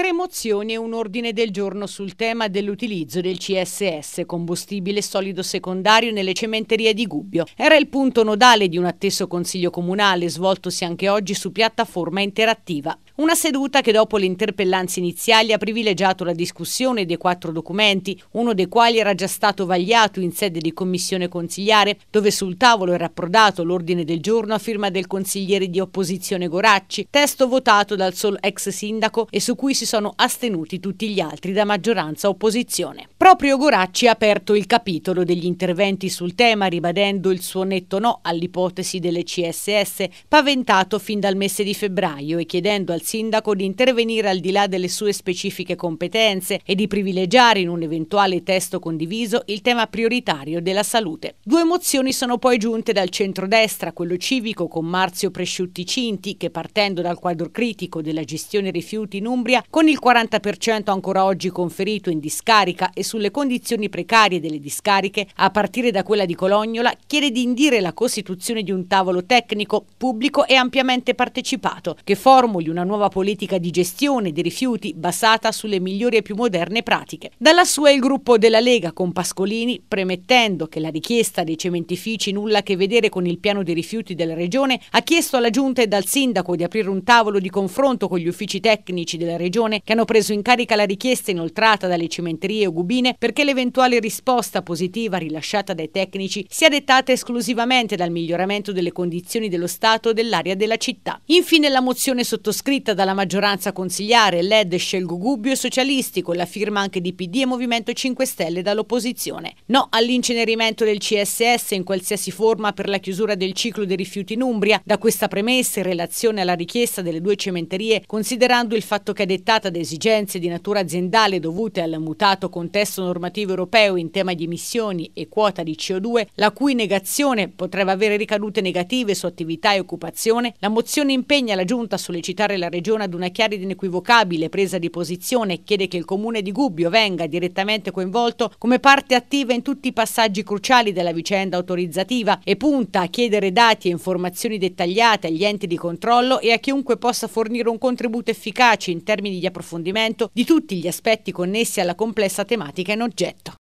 Tre mozioni e un ordine del giorno sul tema dell'utilizzo del CSS, combustibile solido secondario, nelle cementerie di Gubbio. Era il punto nodale di un atteso consiglio comunale svoltosi anche oggi su piattaforma interattiva. Una seduta che dopo le interpellanze iniziali ha privilegiato la discussione dei quattro documenti, uno dei quali era già stato vagliato in sede di commissione consigliare, dove sul tavolo era approdato l'ordine del giorno a firma del consigliere di opposizione Goracci, testo votato dal sol ex sindaco e su cui si sono astenuti tutti gli altri da maggioranza opposizione. Proprio Goracci ha aperto il capitolo degli interventi sul tema ribadendo il suo netto no all'ipotesi delle CSS paventato fin dal mese di febbraio e chiedendo al sindaco di intervenire al di là delle sue specifiche competenze e di privilegiare in un eventuale testo condiviso il tema prioritario della salute. Due mozioni sono poi giunte dal centrodestra, quello civico con Marzio Presciutti Cinti che partendo dal quadro critico della gestione rifiuti in Umbria con il 40% ancora oggi conferito in discarica e sulle condizioni precarie delle discariche, a partire da quella di Colognola, chiede di indire la costituzione di un tavolo tecnico, pubblico e ampiamente partecipato, che formuli una nuova politica di gestione dei rifiuti basata sulle migliori e più moderne pratiche. Dalla sua il gruppo della Lega con Pascolini, premettendo che la richiesta dei cementifici nulla a che vedere con il piano dei rifiuti della Regione, ha chiesto alla Giunta e dal Sindaco di aprire un tavolo di confronto con gli uffici tecnici della Regione Regione che hanno preso in carica la richiesta inoltrata dalle cimenterie ugubine perché l'eventuale risposta positiva rilasciata dai tecnici sia dettata esclusivamente dal miglioramento delle condizioni dello Stato e dell'area della città. Infine la mozione sottoscritta dalla maggioranza consigliare LED Scelgo Gubbio e Socialisti con la firma anche di PD e Movimento 5 Stelle dall'opposizione. No all'incenerimento del CSS in qualsiasi forma per la chiusura del ciclo dei rifiuti in Umbria. Da questa premessa in relazione alla richiesta delle due cementerie, considerando il fatto che a detta orientata ad esigenze di natura aziendale dovute al mutato contesto normativo europeo in tema di emissioni e quota di CO2, la cui negazione potrebbe avere ricadute negative su attività e occupazione, la mozione impegna la Giunta a sollecitare la Regione ad una chiara ed inequivocabile presa di posizione e chiede che il Comune di Gubbio venga direttamente coinvolto come parte attiva in tutti i passaggi cruciali della vicenda autorizzativa e punta a chiedere dati e informazioni dettagliate agli enti di controllo e a chiunque possa fornire un contributo efficace in termini di di approfondimento di tutti gli aspetti connessi alla complessa tematica in oggetto.